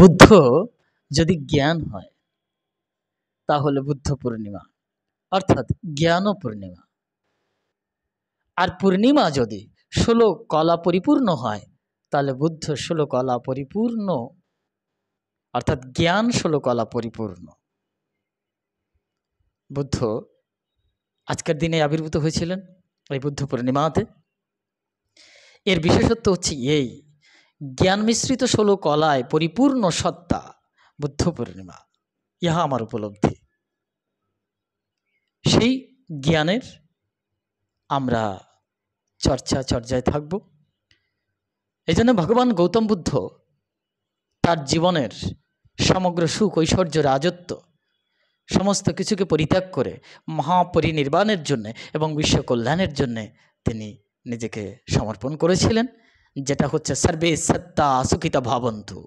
বুদ্ধ যদি জ্ঞান হয় তাহলে বুদ্ধ পূর্ণিমা অর্থাৎ জ্ঞান পূর্ণিমা আর পূর্ণিমা যদি ষোলো কলা পরিপূর্ণ হয় তাহলে বুদ্ধ ষোলো কলা পরিপূর্ণ অর্থাৎ জ্ঞান ষোলো কলা পরিপূর্ণ বুদ্ধ আজকের দিনে আবির্ভূত হয়েছিলেন এই বুদ্ধ পূর্ণিমাতে এর বিশেষত্ব হচ্ছে এই জ্ঞান মিশ্রিত ষোলো কলায় পরিপূর্ণ সত্তা বুদ্ধ পূর্ণিমা ইহা আমার উপলব্ধি সেই জ্ঞানের আমরা চর্চা চর্চায় থাকব এই জন্য ভগবান গৌতম বুদ্ধ তার জীবনের সমগ্র সুখ ঐশ্বর্য রাজত্ব সমস্ত কিছুকে পরিত্যাগ করে মহাপরিনির্বাণের জন্যে এবং বিশ্ব কল্যাণের জন্যে তিনি নিজেকে সমর্পণ করেছিলেন যেটা হচ্ছে সর্বে সত্তা সুখিত ভবন্তু